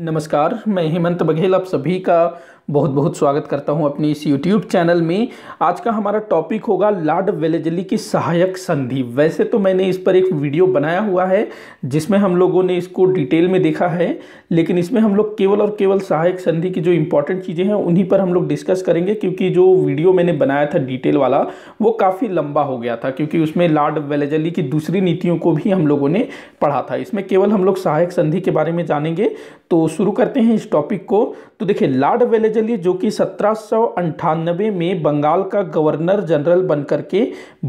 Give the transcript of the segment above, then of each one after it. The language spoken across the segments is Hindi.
नमस्कार मैं हेमंत बघेल आप सभी का बहुत बहुत स्वागत करता हूं अपने इस YouTube चैनल में आज का हमारा टॉपिक होगा लाड वेलेजली की सहायक संधि वैसे तो मैंने इस पर एक वीडियो बनाया हुआ है जिसमें हम लोगों ने इसको डिटेल में देखा है लेकिन इसमें हम लोग केवल और केवल सहायक संधि की जो इम्पोर्टेंट चीज़ें हैं उन्हीं पर हम लोग डिस्कस करेंगे क्योंकि जो वीडियो मैंने बनाया था डिटेल वाला वो काफ़ी लंबा हो गया था क्योंकि उसमें लाड वेलेजली की दूसरी नीतियों को भी हम लोगों ने पढ़ा था इसमें केवल हम लोग सहायक संधि के बारे में जानेंगे तो शुरू करते हैं इस टॉपिक को तो देखिए लॉर्ड वेलेजली जो कि सत्रह में बंगाल का गवर्नर जनरल बनकर के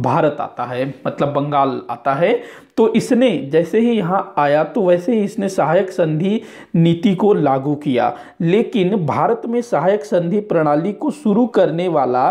भारत आता है मतलब बंगाल आता है तो इसने जैसे ही यहाँ आया तो वैसे ही इसने सहायक संधि नीति को लागू किया लेकिन भारत में सहायक संधि प्रणाली को शुरू करने वाला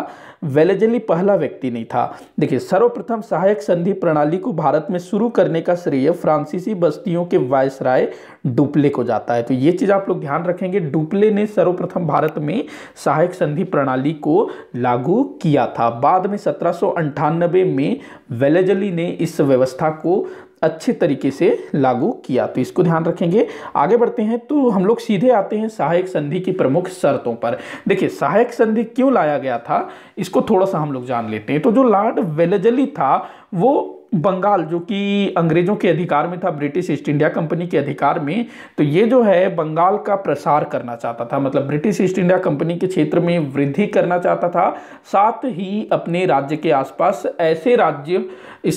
वेलेजली पहला व्यक्ति नहीं था देखिए सर्वप्रथम सहायक संधि प्रणाली को भारत में शुरू करने का श्रेय फ्रांसीसी बस्तियों के वायस राय डुपले को जाता है तो ये चीज़ आप लोग ध्यान रखेंगे डुपले ने सर्वप्रथम भारत में सहायक संधि प्रणाली को लागू किया था बाद में सत्रह में वेलेजली ने इस व्यवस्था को अच्छे तरीके से लागू किया तो इसको ध्यान रखेंगे आगे बढ़ते हैं तो हम लोग सीधे आते हैं सहायक संधि की प्रमुख शर्तों पर देखिए सहायक संधि क्यों लाया गया था इसको थोड़ा सा हम लोग जान लेते हैं तो जो लॉर्ड वेलेजली था वो बंगाल जो कि अंग्रेजों के अधिकार में था ब्रिटिश ईस्ट इंडिया कंपनी के अधिकार में तो ये जो है बंगाल का प्रसार करना चाहता था मतलब ब्रिटिश ईस्ट इंडिया कंपनी के क्षेत्र में वृद्धि करना चाहता था साथ ही अपने राज्य के आसपास ऐसे राज्य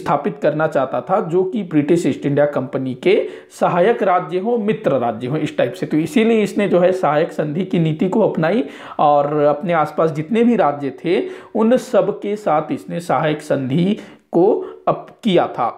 स्थापित करना चाहता था जो कि ब्रिटिश ईस्ट इंडिया कंपनी के सहायक राज्य हों मित्र राज्य हों इस टाइप से तो इसीलिए इसने जो है सहायक संधि की नीति को अपनाई और अपने आसपास जितने भी राज्य थे उन सब के साथ इसने सहायक संधि को अप किया था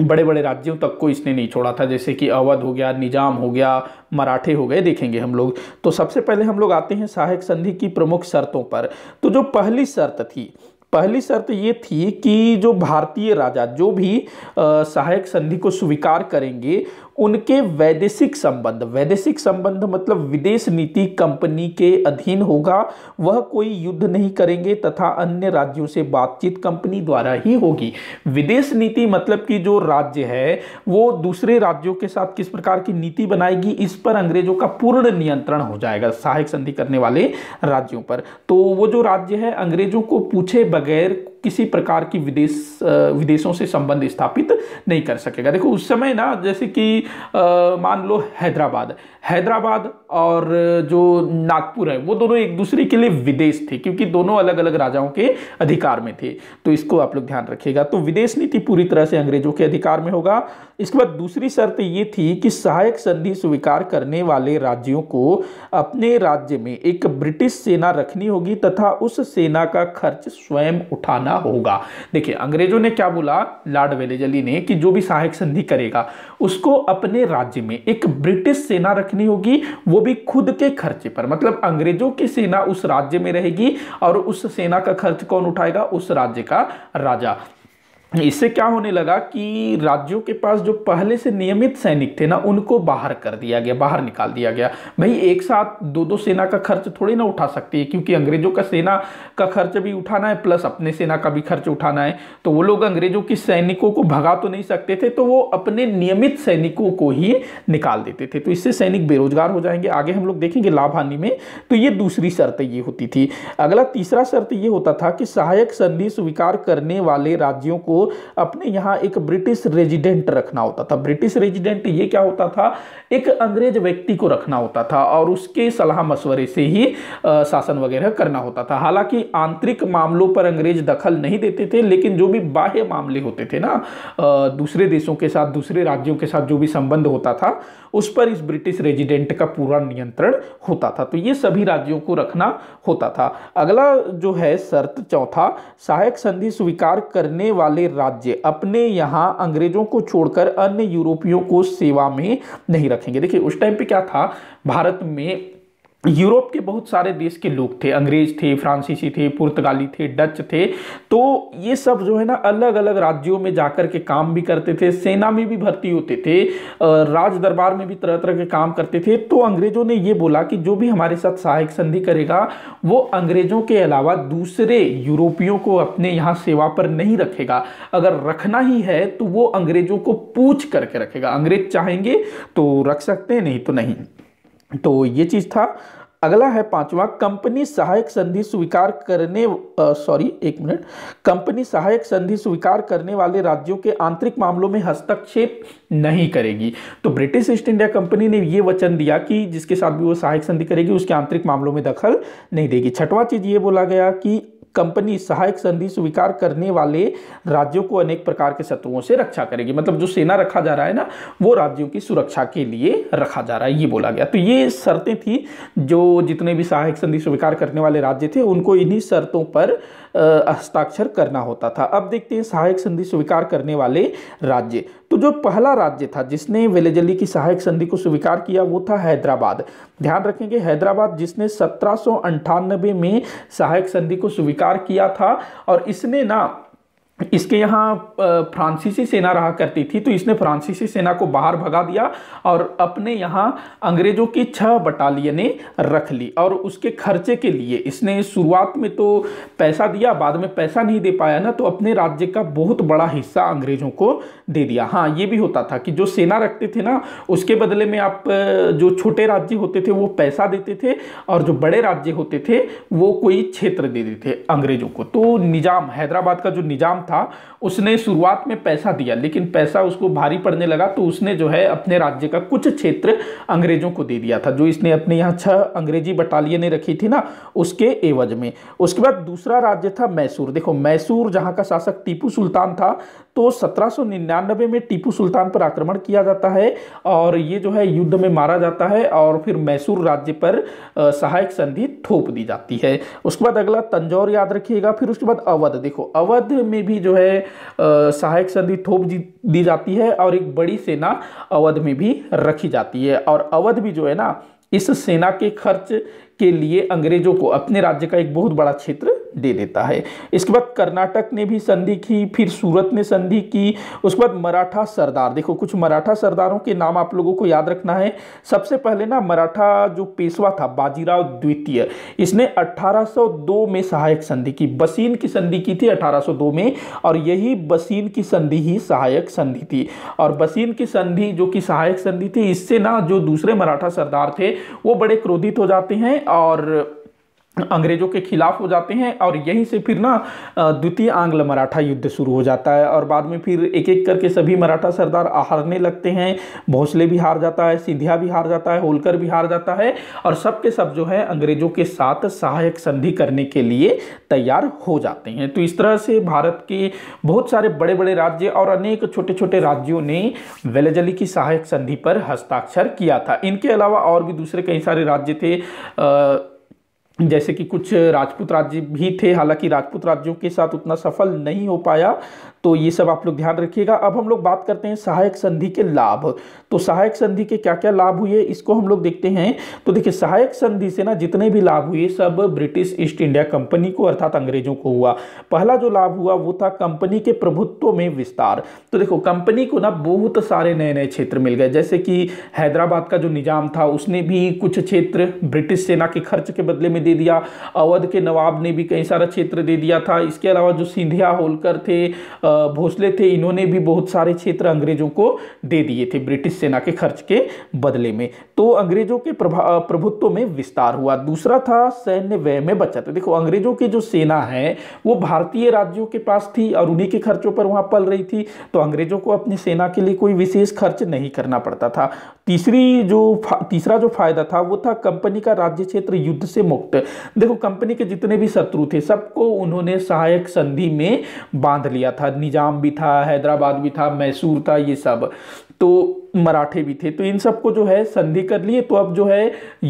बड़े बड़े राज्यों तक को इसने नहीं छोड़ा था जैसे कि अवध हो गया निजाम हो गया मराठे हो गए देखेंगे हम लोग तो सबसे पहले हम लोग आते हैं सहायक संधि की प्रमुख शर्तों पर तो जो पहली शर्त थी पहली शर्त ये थी कि जो भारतीय राजा जो भी सहायक संधि को स्वीकार करेंगे उनके वैदेशिक संबंध वैदेशिक संबंध मतलब विदेश नीति कंपनी के अधीन होगा वह कोई युद्ध नहीं करेंगे तथा अन्य राज्यों से बातचीत कंपनी द्वारा ही होगी विदेश नीति मतलब कि जो राज्य है वो दूसरे राज्यों के साथ किस प्रकार की नीति बनाएगी इस पर अंग्रेजों का पूर्ण नियंत्रण हो जाएगा सहायक संधि करने वाले राज्यों पर तो वो जो राज्य है अंग्रेजों को पूछे बगैर किसी प्रकार की विदेश विदेशों से संबंध स्थापित नहीं कर सकेगा देखो उस समय ना जैसे कि मान लो हैदराबाद हैदराबाद और जो नागपुर है वो दोनों एक दूसरे के लिए विदेश थे क्योंकि दोनों अलग अलग राजाओं के अधिकार में थे तो इसको आप लोग ध्यान रखिएगा तो विदेश नीति पूरी तरह से अंग्रेजों के अधिकार में होगा इसके बाद दूसरी शर्त ये थी कि सहायक संधि स्वीकार करने वाले राज्यों को अपने राज्य में एक ब्रिटिश सेना रखनी होगी तथा उस सेना का खर्च स्वयं उठाना करना होगा देखिए अंग्रेजों ने क्या बोला लॉर्ड वेलेजली ने कि जो भी सहायक संधि करेगा उसको अपने राज्य में एक ब्रिटिश सेना रखनी होगी वो भी खुद के खर्चे पर मतलब अंग्रेजों की सेना उस राज्य में रहेगी और उस सेना का खर्च कौन उठाएगा उस राज्य का राजा इससे क्या होने लगा कि राज्यों के पास जो पहले से नियमित सैनिक थे ना उनको बाहर कर दिया गया बाहर निकाल दिया गया भाई एक साथ दो दो सेना का खर्च थोड़ी ना उठा सकती है क्योंकि अंग्रेजों का सेना का खर्च भी उठाना है प्लस अपने सेना का भी खर्च उठाना है तो वो लोग अंग्रेजों के सैनिकों को भगा तो नहीं सकते थे तो वो अपने नियमित सैनिकों को ही निकाल देते थे तो इससे सैनिक बेरोजगार हो जाएंगे आगे हम लोग देखेंगे लाभ हानि में तो ये दूसरी शर्त ये होती थी अगला तीसरा शर्त ये होता था कि सहायक संधि स्वीकार करने वाले राज्यों को अपने यहाँ एक ब्रिटिश रेजिडेंट रखना होता था ब्रिटिश रेजिडेंट ये क्या होता था एक अंग्रेज व्यक्ति को रखना होता था और उसके सलाह मशवरे से ही शासन वगैरह करना होता था हालांकि आंतरिक मामलों पर अंग्रेज दखल नहीं देते थे लेकिन जो भी बाह्य मामले होते थे ना दूसरे देशों के साथ दूसरे राज्यों के साथ जो भी संबंध होता था उस पर इस ब्रिटिश रेजिडेंट का पूरा नियंत्रण होता था तो ये सभी राज्यों को रखना होता था अगला जो है शर्त चौथा सहायक संधि स्वीकार करने वाले राज्य अपने यहाँ अंग्रेजों को छोड़कर अन्य यूरोपियों को सेवा में नहीं रखेंगे देखिए उस टाइम पे क्या था भारत में यूरोप के बहुत सारे देश के लोग थे अंग्रेज थे फ्रांसीसी थे पुर्तगाली थे डच थे तो ये सब जो है ना अलग अलग राज्यों में जाकर के काम भी करते थे सेना में भी भर्ती होते थे राज दरबार में भी तरह तरह के काम करते थे तो अंग्रेजों ने ये बोला कि जो भी हमारे साथ सहायक संधि करेगा वो अंग्रेजों के अलावा दूसरे यूरोपियों को अपने यहाँ सेवा पर नहीं रखेगा अगर रखना ही है तो वो अंग्रेजों को पूछ करके रखेगा अंग्रेज चाहेंगे तो रख सकते हैं नहीं तो नहीं तो ये चीज़ था अगला है पांचवा कंपनी सहायक संधि स्वीकार करने सॉरी एक मिनट कंपनी सहायक संधि स्वीकार करने वाले राज्यों के आंतरिक मामलों में हस्तक्षेप नहीं करेगी तो ब्रिटिश ईस्ट इंडिया कंपनी ने यह वचन दिया कि जिसके साथ भी वो सहायक संधि करेगी उसके आंतरिक मामलों में दखल नहीं देगी छठवां चीज ये बोला गया कि कंपनी सहायक संधि स्वीकार करने वाले राज्यों को अनेक प्रकार के शत्रुओं से रक्षा करेगी मतलब जो सेना रखा जा रहा है ना वो राज्यों की सुरक्षा के लिए रखा जा रहा है ये बोला गया तो ये शर्तें थी जो जितने भी सहायक संधि स्वीकार करने वाले राज्य थे उनको इन्हीं शर्तों पर हस्ताक्षर करना होता था अब देखते हैं सहायक संधि स्वीकार करने वाले राज्य तो जो पहला राज्य था जिसने वेलेजली की सहायक संधि को स्वीकार किया वो था हैदराबाद ध्यान रखेंगे हैदराबाद जिसने सत्रह में सहायक संधि को स्वीकार किया था और इसने ना इसके यहाँ फ्रांसीसी सेना रहा करती थी तो इसने फ्रांसीसी सेना को बाहर भगा दिया और अपने यहाँ अंग्रेज़ों की छह बटालियनें रख ली और उसके खर्चे के लिए इसने शुरुआत में तो पैसा दिया बाद में पैसा नहीं दे पाया ना तो अपने राज्य का बहुत बड़ा हिस्सा अंग्रेज़ों को दे दिया हाँ ये भी होता था कि जो सेना रखते थे ना उसके बदले में आप जो छोटे राज्य होते थे वो पैसा देते थे और जो बड़े राज्य होते थे वो कोई क्षेत्र दे देते थे अंग्रेज़ों को तो निज़ाम हैदराबाद का जो निज़ाम था था उसने शुरुआत में पैसा दिया लेकिन पैसा उसको भारी पड़ने लगा तो उसने जो है अपने राज्य का कुछ क्षेत्र अंग्रेजों को दे दिया था जो इसने अपने यहाँ छह अंग्रेजी बटालियनें रखी थी ना उसके एवज में उसके बाद दूसरा राज्य था मैसूर देखो मैसूर जहाँ का शासक टीपू सुल्तान था तो 1799 में टीपू सुल्तान पर आक्रमण किया जाता है और ये जो है युद्ध में मारा जाता है और फिर मैसूर राज्य पर सहायक संधि थोप दी जाती है उसके बाद अगला तंजौर याद रखिएगा फिर उसके बाद अवध देखो अवध में भी जो है सहायक संधि थोप दी जाती है और एक बड़ी सेना अवध में भी रखी जाती है और अवध भी जो है ना इस सेना के खर्च के लिए अंग्रेजों को अपने राज्य का एक बहुत बड़ा क्षेत्र दे देता है इसके बाद कर्नाटक ने भी संधि की फिर सूरत ने संधि की उसके बाद मराठा सरदार देखो कुछ मराठा सरदारों के नाम आप लोगों को याद रखना है सबसे पहले ना मराठा जो पेशवा था बाजीराव द्वितीय इसने 1802 में सहायक संधि की बसीन की संधि की थी 1802 में और यही बसीन की संधि ही सहायक संधि थी और बसीन की संधि जो कि सहायक संधि थी इससे ना जो दूसरे मराठा सरदार थे वो बड़े क्रोधित हो जाते हैं और अंग्रेजों के खिलाफ हो जाते हैं और यहीं से फिर ना द्वितीय आंग्ल मराठा युद्ध शुरू हो जाता है और बाद में फिर एक एक करके सभी मराठा सरदार हारने लगते हैं भोसले भी हार जाता है सिंधिया भी हार जाता है होलकर भी हार जाता है और सब के सब जो है अंग्रेजों के साथ सहायक संधि करने के लिए तैयार हो जाते हैं तो इस तरह से भारत के बहुत सारे बड़े बड़े राज्य और अनेक छोटे छोटे राज्यों ने वेलजली की सहायक संधि पर हस्ताक्षर किया था इनके अलावा और भी दूसरे कई सारे राज्य थे जैसे कि कुछ राजपूत राज्य भी थे हालांकि राजपूत राज्यों के साथ उतना सफल नहीं हो पाया तो ये सब आप लोग ध्यान रखिएगा अब हम लोग बात करते हैं सहायक संधि के लाभ तो सहायक संधि के क्या क्या लाभ हुए इसको हम लोग देखते हैं तो देखिए सहायक संधि से ना जितने भी लाभ हुए सब ब्रिटिश ईस्ट इंडिया कंपनी को अर्थात अंग्रेजों को हुआ पहला जो लाभ हुआ वो था कंपनी के प्रभुत्व में विस्तार तो देखो कंपनी को ना बहुत सारे नए नए क्षेत्र मिल गए जैसे कि हैदराबाद का जो निज़ाम था उसने भी कुछ क्षेत्र ब्रिटिश सेना के खर्च के बदले में दे दिया अवध के नवाब ने भी कई सारा क्षेत्र दे दिया था इसके अलावा जो सिंधिया होलकर थे भोसले थे इन्होंने भी बहुत सारे क्षेत्र अंग्रेजों को दे दिए थे ब्रिटिश सेना के खर्च के बदले में तो अंग्रेजों के प्रभुत्व में विस्तार हुआ दूसरा था सैन्य व्यय में बचत देखो अंग्रेजों की जो सेना है वो भारतीय राज्यों के पास थी और उन्हीं के खर्चों पर वहाँ पल रही थी तो अंग्रेजों को अपनी सेना के लिए कोई विशेष खर्च नहीं करना पड़ता था तीसरी जो तीसरा जो फायदा था वो था कंपनी का राज्य क्षेत्र युद्ध से मुक्त देखो कंपनी के जितने भी शत्रु थे सबको उन्होंने सहायक संधि में बांध लिया था निज़ाम भी था हैदराबाद भी था मैसूर था ये सब तो मराठे भी थे तो इन सबको जो है संधि कर लिए तो अब जो है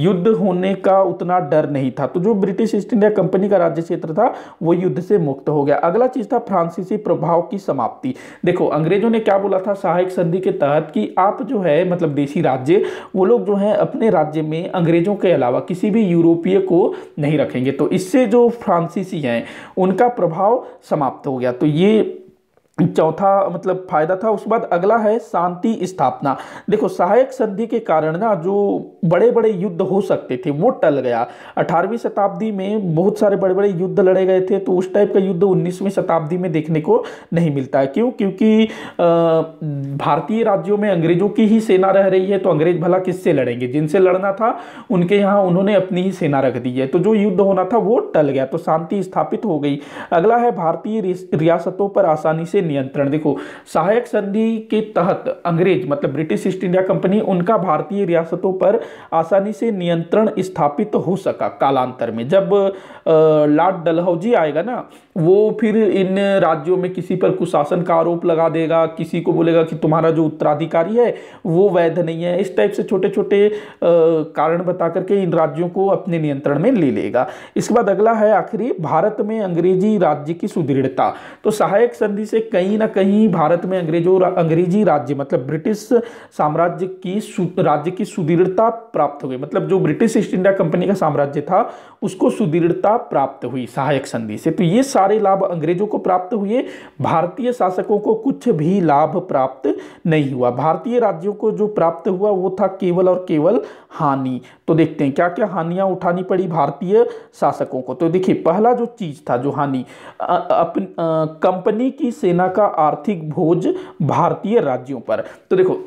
युद्ध होने का उतना डर नहीं था तो जो ब्रिटिश ईस्ट इंडिया कंपनी का राज्य क्षेत्र था वो युद्ध से मुक्त हो गया अगला चीज था फ्रांसीसी प्रभाव की समाप्ति देखो अंग्रेजों ने क्या बोला था सहायक संधि के तहत कि आप जो है मतलब देशी राज्य वो लोग जो है अपने राज्य में अंग्रेजों के अलावा किसी भी यूरोपीय को नहीं रखेंगे तो इससे जो फ्रांसीसी हैं उनका प्रभाव समाप्त हो गया तो ये चौथा मतलब फायदा था उसके बाद अगला है शांति स्थापना देखो सहायक संधि के कारण ना जो बड़े बड़े युद्ध हो सकते थे वो टल गया 18वीं शताब्दी में बहुत सारे बड़े बड़े युद्ध लड़े गए थे तो उस टाइप का युद्ध 19वीं शताब्दी में देखने को नहीं मिलता है क्यों क्योंकि भारतीय राज्यों में अंग्रेजों की ही सेना रह रही है तो अंग्रेज भला किससे लड़ेंगे जिनसे लड़ना था उनके यहाँ उन्होंने अपनी ही सेना रख दी है तो जो युद्ध होना था वो टल गया तो शांति स्थापित हो गई अगला है भारतीय रियासतों पर आसानी से नियंत्रण देखो सहायक संधि के तहत अंग्रेज मतलब ब्रिटिश ईस्ट इंडिया कंपनी उनका भारतीय रियासतों पर आसानी से नियंत्रण स्थापित हो सका कालांतर में जब लॉर्ड डलहौजी आएगा ना वो फिर इन राज्यों में किसी पर कुशासन का आरोप लगा देगा किसी को बोलेगा कि तुम्हारा जो उत्तराधिकारी है वो वैध नहीं है इस टाइप से छोटे छोटे कारण बता करके इन राज्यों को अपने नियंत्रण में ले लेगा इसके बाद अगला है आखिरी भारत में अंग्रेजी राज्य की सुदृढ़ता तो सहायक संधि से कई कहीं ना कहीं भारत में अंग्रेजों अंग्रेजी राज्य मतलब ब्रिटिश साम्राज्य की राज्य की सुदृढ़ता प्राप्त हुई मतलब जो ब्रिटिश ईस्ट इंडिया कंपनी का साम्राज्य था उसको सुदृढ़ता प्राप्त हुई सहायक संधि से तो ये सारे लाभ अंग्रेजों को प्राप्त हुए भारतीय शासकों को कुछ भी लाभ प्राप्त नहीं हुआ भारतीय राज्यों को जो प्राप्त हुआ वो था केवल और केवल हानि तो देखते हैं क्या क्या हानियां उठानी पड़ी भारतीय शासकों को तो देखिए पहला जो चीज था जो हानि कंपनी की सेना सेना का आर्थिक भोज भारतीय राज्यों पर तो देखो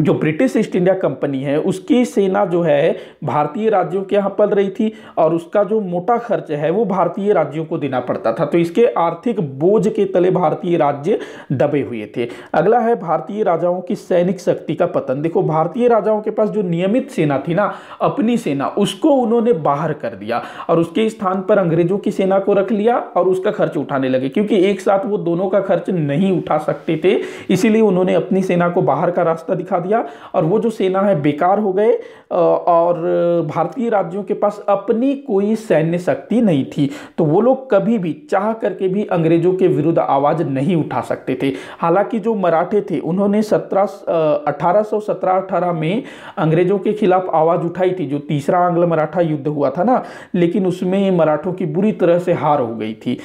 जो ब्रिटिश ईस्ट इंडिया कंपनी है उसकी सेना जो है भारतीय राज्यों के यहाँ पल रही थी और उसका जो मोटा खर्च है वो भारतीय राज्यों को देना पड़ता था तो इसके आर्थिक बोझ के तले भारतीय राज्य दबे हुए थे अगला है भारतीय राजाओं की सैनिक शक्ति का पतन देखो भारतीय राजाओं के पास जो नियमित सेना थी ना अपनी सेना उसको उन्होंने बाहर कर दिया और उसके स्थान पर अंग्रेजों की सेना को रख लिया और उसका खर्च उठाने लगे क्योंकि एक साथ वो दोनों का खर्च नहीं उठा सकते थे इसीलिए उन्होंने अपनी सेना को बाहर का रास्ता दिखा दिया और वो जो सेना है बेकार हो गए और भारतीय राज्यों के पास अपनी कोई सैन्य शक्ति नहीं थी तो वो लोग कभी भी चाह करके भी अंग्रेजों के विरुद्ध आवाज़ नहीं उठा सकते थे हालांकि जो मराठे थे उन्होंने सत्रह अठारह में अंग्रेजों के खिलाफ आवाज़ उठाई थी जो तीसरा आंग्ल मराठा युद्ध हुआ था ना लेकिन उसमें मराठों की बुरी तरह से हार हो गई थी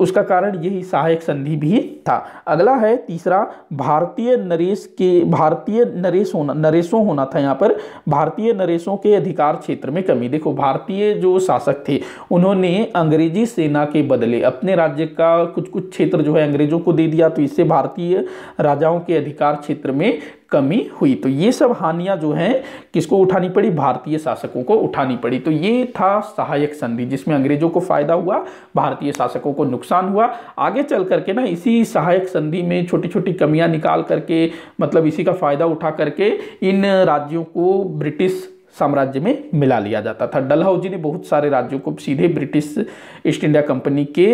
उसका कारण यही सहायक संधि भी था अगला है तीसरा भारतीय नरेश के भारतीय नरेश होना नरेशों होना था यहाँ पर भारतीय नरेशों के अधिकार क्षेत्र में कमी देखो भारतीय जो शासक थे उन्होंने अंग्रेजी सेना के बदले अपने राज्य का कुछ कुछ क्षेत्र जो है अंग्रेजों को दे दिया तो इससे भारतीय राजाओं के अधिकार क्षेत्र में कमी हुई तो ये सब हानियां जो हैं किसको उठानी पड़ी भारतीय शासकों को उठानी पड़ी तो ये था सहायक संधि जिसमें अंग्रेजों को फायदा हुआ भारतीय शासकों को नुकसान हुआ आगे चल करके ना इसी सहायक संधि में छोटी छोटी कमियां निकाल करके मतलब इसी का फायदा उठा करके इन राज्यों को ब्रिटिश साम्राज्य में मिला लिया जाता था डलहौजी ने बहुत सारे राज्यों को सीधे ब्रिटिश ईस्ट इंडिया कंपनी के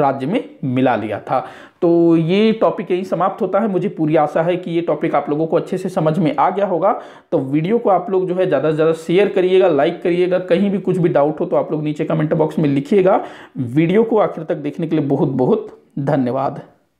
राज्य में मिला लिया था तो ये टॉपिक यहीं समाप्त होता है मुझे पूरी आशा है कि ये टॉपिक आप लोगों को अच्छे से समझ में आ गया होगा तो वीडियो को आप लोग जो है ज़्यादा से ज़्यादा शेयर करिएगा लाइक करिएगा कहीं भी कुछ भी डाउट हो तो आप लोग नीचे कमेंट बॉक्स में लिखिएगा वीडियो को आखिर तक देखने के लिए बहुत बहुत धन्यवाद